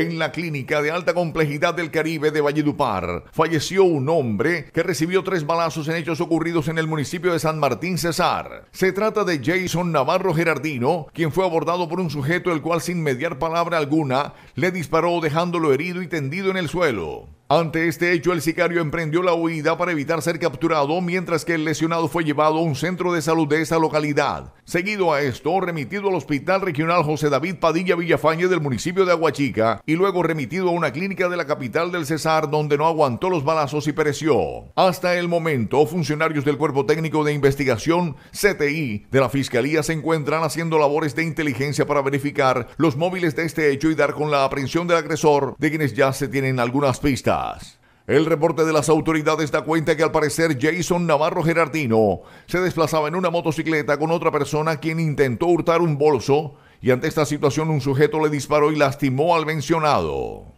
en la clínica de alta complejidad del Caribe de Valledupar. Falleció un hombre que recibió tres balazos en hechos ocurridos en el municipio de San Martín Cesar. Se trata de Jason Navarro Gerardino, quien fue abordado por un sujeto el cual sin mediar palabra alguna le disparó dejándolo herido y tendido en el suelo. Ante este hecho, el sicario emprendió la huida para evitar ser capturado, mientras que el lesionado fue llevado a un centro de salud de esa localidad. Seguido a esto, remitido al Hospital Regional José David Padilla Villafañe del municipio de Aguachica y luego remitido a una clínica de la capital del Cesar, donde no aguantó los balazos y pereció. Hasta el momento, funcionarios del Cuerpo Técnico de Investigación, CTI, de la Fiscalía se encuentran haciendo labores de inteligencia para verificar los móviles de este hecho y dar con la aprehensión del agresor, de quienes ya se tienen algunas pistas. El reporte de las autoridades da cuenta que al parecer Jason Navarro Gerardino se desplazaba en una motocicleta con otra persona quien intentó hurtar un bolso y ante esta situación un sujeto le disparó y lastimó al mencionado.